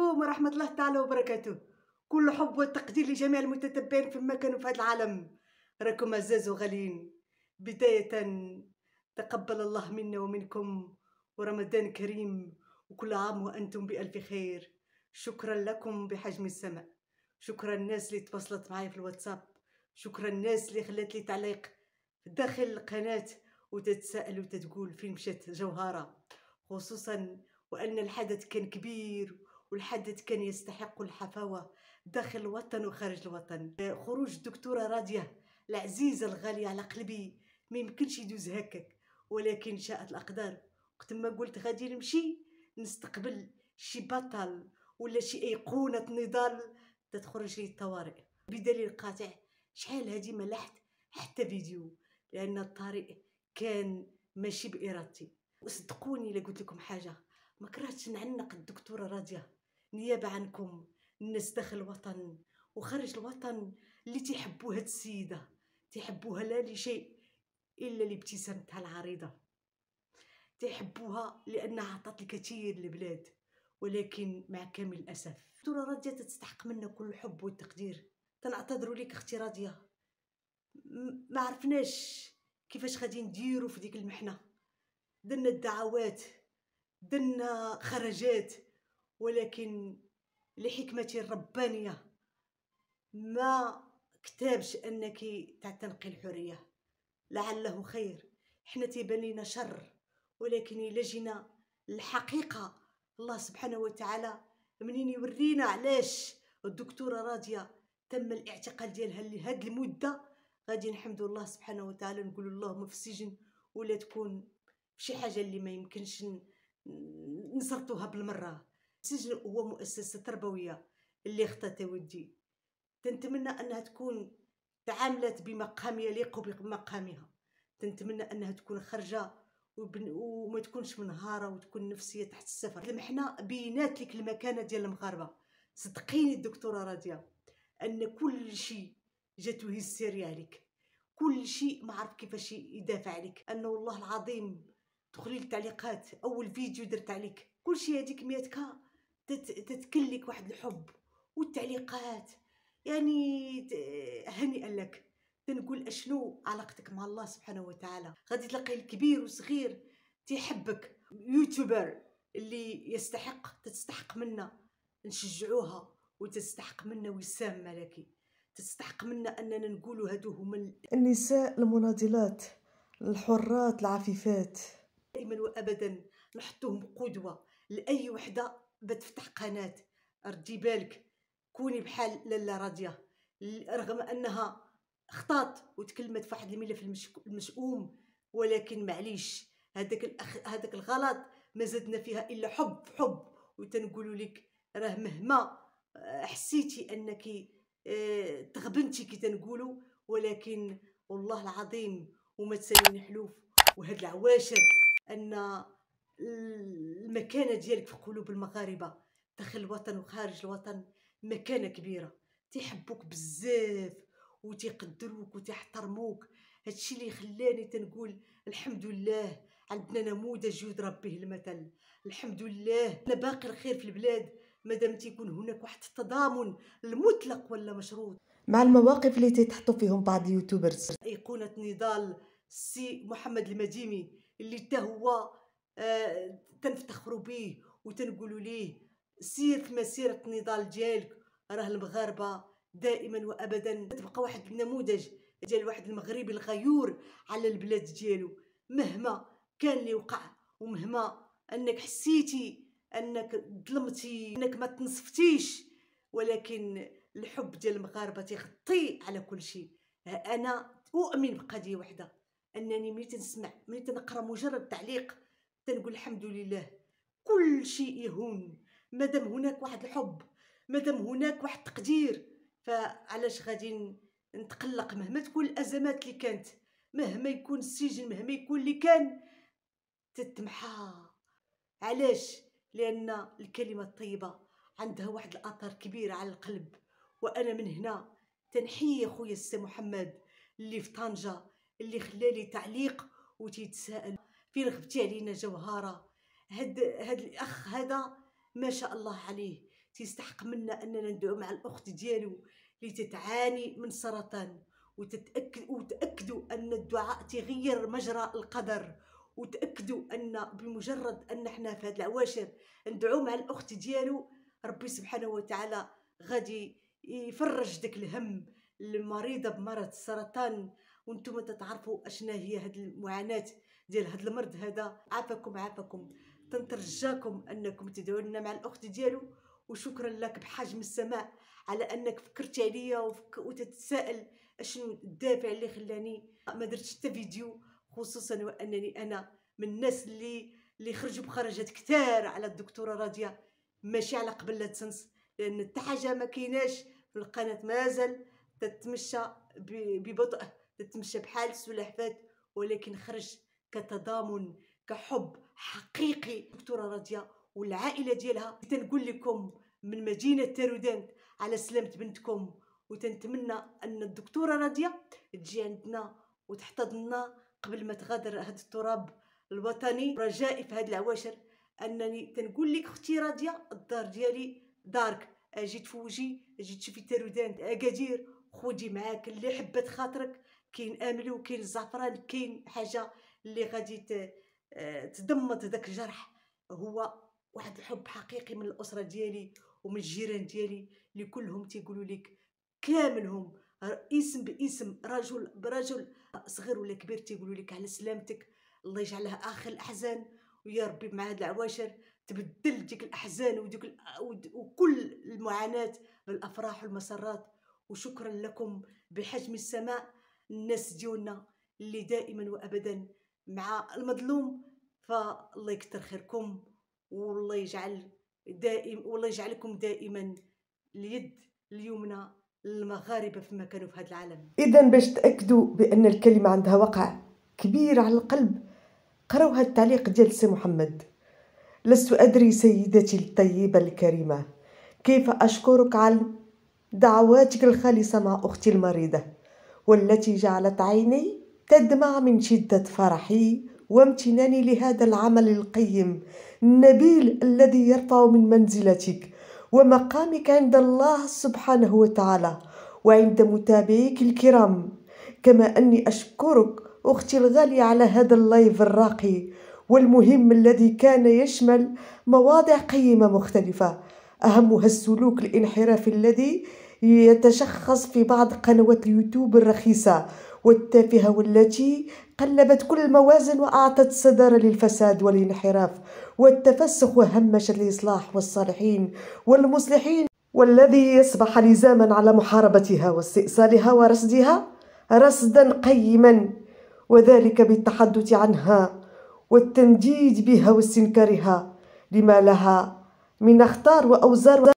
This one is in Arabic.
عليكم ورحمة الله تعالى وبركاته كل حب والتقدير لجميع المتتبعين في مكان وفي هذا العالم راكم عزاز وغالين بداية تقبل الله منا ومنكم ورمضان كريم وكل عام وأنتم بألف خير شكرا لكم بحجم السماء شكرا الناس اللي تواصلت معي في الواتساب شكرا الناس اللي خلت لي تعليق داخل القناة وتتسأل وتتقول فين مشات جوهرة خصوصا وأن الحدث كان كبير والحدث كان يستحق الحفاوة داخل الوطن وخارج الوطن خروج الدكتورة راضية العزيزة الغالية على قلبي ما يمكنش يدوز هكاك ولكن شاءت الأقدار وقت ما قلت غادي نمشي نستقبل شي بطل ولا شي أيقونة نضال تتخرج لي الطوارئ بدليل قاطع شحال هادي ما حتى فيديو لأن الطريق كان ماشي بإرادتي وصدقوني إلا قلت لكم حاجة ما كرهتش نعنق الدكتورة راضية نيابة عنكم الناس داخل الوطن وخرج الوطن اللي تحبوها هاد السيدة تيحبوها لا لشيء إلا لابتسامتها العريضة تيحبوها لأنها عطات الكثير للبلاد ولكن مع كامل الأسف دولة راضية تستحق منا كل الحب والتقدير تنعتذروا ليك اختي راضية ما عرفناش كيفاش غادي نديرو في ديك المحنه درنا الدعوات درنا خرجات ولكن لحكمة ربانية ما كتابش انك تعتنقي الحريه لعله خير حنا تيبان لينا شر ولكن لجنا جينا الحقيقه الله سبحانه وتعالى منين يورينا علاش الدكتوره راضيه تم الاعتقال ديالها لهاد المده غادي نحمد الله سبحانه وتعالى نقول اللهم في السجن ولا تكون شي حاجه اللي ما يمكنش نصرتوها بالمره السجن هو مؤسسه تربويه اللي اختت ودي تنتمنى انها تكون تعاملت بمقام يليق بمقامها تنتمنى انها تكون خرجه وما تكونش منهاره وتكون نفسيه تحت السفر المحنة بينات لك المكانه ديال المغاربه صدقيني الدكتوره راديه ان كل شيء جاتو هيستيريا عليك كل شيء ما عرف كيفاش يدافع عليك انه والله العظيم دخلي التعليقات اول فيديو درت عليك كل شيء هذيك ميتك تتكلك واحد الحب والتعليقات يعني هنيئا لك تنقول اشنو علاقتك مع الله سبحانه وتعالى غادي تلاقي الكبير وصغير تيحبك يوتيوبر اللي يستحق تستحق منا نشجعوها وتستحق منا وسام ملكي تستحق منا اننا نقولوا هادو هما النساء المناضلات الحرات العفيفات دائما وابدا نحطهم قدوه لاي وحده بتفتح قناه ردي بالك كوني بحال لاله راضيه رغم انها خطات وتكلمت في واحد الملف المشؤوم ولكن معليش هذاك الأخ... هذاك الغلط ما زدنا فيها الا حب حب وتنقولوا لك راه مهما آه، حسيتي انك آه، تغبنتي كي تنقولوا ولكن والله العظيم وما تساليني حلوف وهاد العواشر ان المكانه ديالك في قلوب المغاربه داخل الوطن وخارج الوطن مكانه كبيره تيحبوك بزاف وتيقدروك وتحترموك هادشي اللي خلاني تنقول الحمد لله عندنا نموذج يضرب به المثل الحمد لله انا باقي الخير في البلاد مادام تيكون هناك واحد التضامن المطلق ولا مشروط مع المواقف اللي تيتحطوا فيهم بعض اليوتيوبرز ايقونه نضال السي محمد المديمي اللي حتى هو آه، تنفتخروا به وتنقولوا ليه سير في مسيرة النضال ديالك راه المغاربة دائما وابدا تبقى واحد النموذج ديال واحد المغربي الغيور على البلاد ديالو مهما كان اللي وقع ومهما انك حسيتي انك ظلمتي انك ما تنصفتيش ولكن الحب ديال المغاربه تيغطي على كل شيء انا اؤمن بقضيه واحده انني ملي تنسمع ملي تنقرا مجرد تعليق تنقول الحمد لله كل شيء يهون مادام هناك واحد الحب مادام هناك واحد التقدير فعلاش غادي نتقلق مهما تكون الازمات اللي كانت مهما يكون السجن مهما يكون اللي كان تتمحى علاش لان الكلمه الطيبه عندها واحد الاثر كبير على القلب وانا من هنا تنحيي خويا السي محمد اللي في طنجه اللي خلالي تعليق وتيتساءل في رغبتي علينا جوهره هاد هاد الاخ هذا ما شاء الله عليه تيستحق منا اننا ندعو مع الاخت ديالو اللي تتعاني من سرطان وتتاكد وتاكدوا ان الدعاء تغير مجرى القدر وتاكدوا ان بمجرد ان احنا في هاد العواشر ندعو مع الاخت ديالو ربي سبحانه وتعالى غادي يفرج داك الهم المريضه بمرض السرطان وانتم تتعرفوا اشنا هي هاد المعاناه ديال هذا المرض هذا عافاكم عافاكم تنترجاكم انكم تدعوا لنا مع الاخت ديالو وشكرا لك بحجم السماء على انك فكرت عليا وفك... وتتساءل اشنو الدافع اللي خلاني ما درتش حتى فيديو خصوصا وانني انا من الناس اللي اللي خرجوا بخرجات كثار على الدكتوره راضيه ماشي على قبل تنس لان حتى حاجه ما كايناش القناه مازال تتمشى ببطء تتمشى بحال السلحفات ولكن خرج كتضامن كحب حقيقي دكتوره راضيه والعائله ديالها تنقول لكم من مدينه تارودانت على سلامه بنتكم وتنتمنى ان الدكتوره راضيه تجي عندنا وتحتضننا قبل ما تغادر هذا التراب الوطني رجائي في هذه العواشر انني تنقول لك اختي راضيه الدار ديالي دارك اجي تفوجي اجي تشوفي تارودانت اكادير خدي معاك اللي حبت خاطرك كاين املو وكاين الزعفران كاين حاجه اللي غادي آه، تدمط ذاك الجرح هو واحد الحب حقيقي من الاسره ديالي ومن الجيران ديالي اللي كلهم تيقولوا لك كاملهم اسم باسم رجل برجل صغير ولا كبير تيقولوا لك على سلامتك الله يجعلها اخر الاحزان ويا ربي مع هاد العواشر تبدل ديك الاحزان وديك وكل المعاناه بالافراح والمسرات وشكرا لكم بحجم السماء الناس ديالنا اللي دائما وابدا مع المظلوم فالله يكتر خيركم والله يجعل دائم والله يجعلكم دائما اليد اليمنى للمغاربة فيما مكانه في هذا العالم إذا باش تأكدوا بأن الكلمة عندها وقع كبير على القلب قرأوا هذا التعليق ديال سي محمد لست أدري سيدتي الطيبة الكريمة كيف أشكرك على دعواتك الخالصة مع أختي المريضة والتي جعلت عيني تدمع من شدة فرحي وامتناني لهذا العمل القيم النبيل الذي يرفع من منزلتك ومقامك عند الله سبحانه وتعالى وعند متابعيك الكرام كما أني أشكرك أختي الغالية على هذا اللايف الراقي والمهم الذي كان يشمل مواضع قيمة مختلفة أهمها السلوك الانحرافي الذي يتشخص في بعض قنوات اليوتيوب الرخيصة والتافهة والتي قلبت كل الموازن وأعطت صدارة للفساد والانحراف والتفسخ وهمشت الإصلاح والصالحين والمصلحين والذي أصبح لزاما على محاربتها واستئصالها ورصدها رصدا قيما وذلك بالتحدث عنها والتنديد بها واستنكارها لما لها من أخطار وأوزار